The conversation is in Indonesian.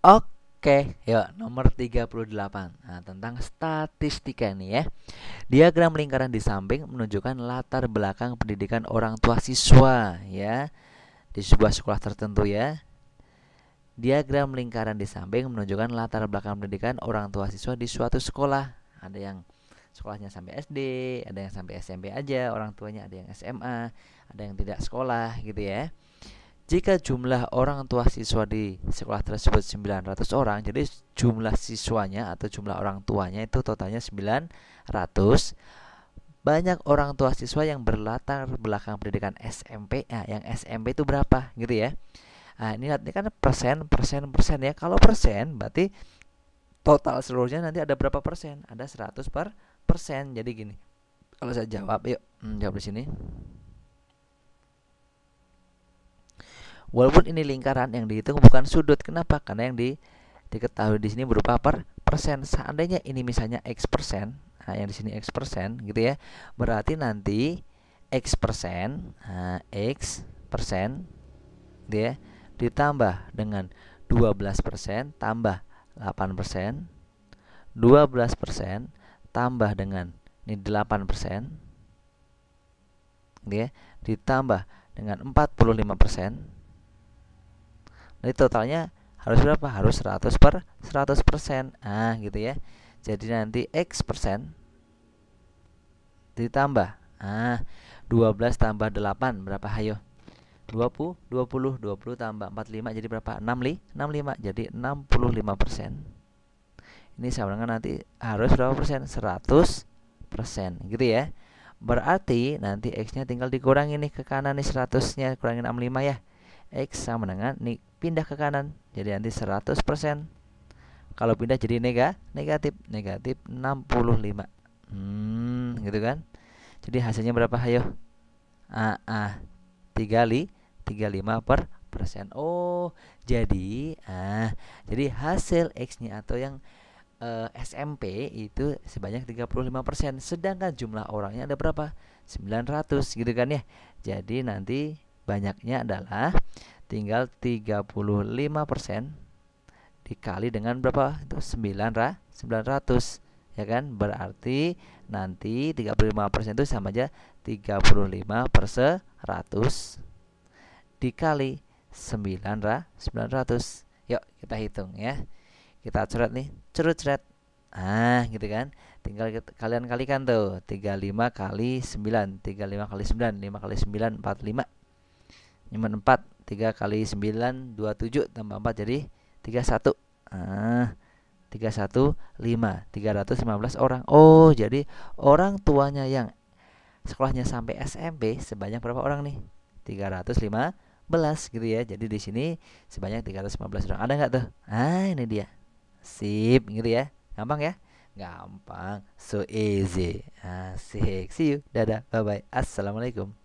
Oke, yuk ya, nomor 38. Nah, tentang statistika ini ya. Diagram lingkaran di samping menunjukkan latar belakang pendidikan orang tua siswa ya di sebuah sekolah tertentu ya. Diagram lingkaran di samping menunjukkan latar belakang pendidikan orang tua siswa di suatu sekolah. Ada yang sekolahnya sampai SD, ada yang sampai SMP aja, orang tuanya ada yang SMA, ada yang tidak sekolah gitu ya. Jika jumlah orang tua siswa di sekolah tersebut 900 orang, jadi jumlah siswanya atau jumlah orang tuanya itu totalnya 900. Banyak orang tua siswa yang berlatar belakang pendidikan SMP, ya? yang SMP itu berapa gitu ya. Nah, ini nanti kan persen, persen, persen ya. Kalau persen berarti total seluruhnya nanti ada berapa persen? Ada 100 per persen. Jadi gini, kalau saya jawab, yuk hmm, jawab di sini. Walaupun ini lingkaran yang dihitung bukan sudut. Kenapa? Karena yang di, diketahui di sini berupa per persen. Seandainya ini misalnya x persen, nah yang di sini x persen gitu ya. Berarti nanti x persen, nah, x persen, gitu ya, ditambah dengan 12 persen tambah 8 persen, 12 persen tambah dengan ini 8 persen, gitu ya, ditambah dengan 45 persen, jadi totalnya harus berapa? Harus 100 per 100 persen. Ah, gitu ya. Jadi nanti x persen ditambah. Ah, 12 tambah 8 berapa? Hayo. 20, 20, 20 tambah 45 jadi berapa? 65, 65 jadi 65 persen. Ini sama dengan nanti harus berapa persen? 100 persen, gitu ya. Berarti nanti x-nya tinggal dikurangi nih ke kanan nih 100-nya kurangin 65 ya. x sama dengan nih pindah ke kanan jadi nanti 100% kalau pindah jadi nega negatif negatif 65 hmm, gitu kan jadi hasilnya berapa ayo ah, tiga 35 per persen oh jadi ah jadi hasil x nya atau yang eh, SMP itu sebanyak 35% sedangkan jumlah orangnya ada berapa 900 gitu kan ya jadi nanti banyaknya adalah tinggal 35% dikali dengan berapa? Itu 9 ra, 900 ya kan? Berarti nanti 35% itu sama aja 35 per 100 dikali 900, 900. Yuk, kita hitung ya. Kita coret nih, cerut-ceret. Ah, gitu kan? Tinggal kita, kalian kalikan tuh 35 kali 9, 35 kali 9, 5 kali 9 45 nyimpen 4 3 kali 9 27 tambah 4 jadi 31 ah 31 5 315 orang oh jadi orang tuanya yang sekolahnya sampai SMP sebanyak berapa orang nih 315 gitu ya jadi di sini sebanyak 315 orang ada nggak tuh ah ini dia sip gitu ya gampang ya gampang so easy asik see you dadah bye bye assalamualaikum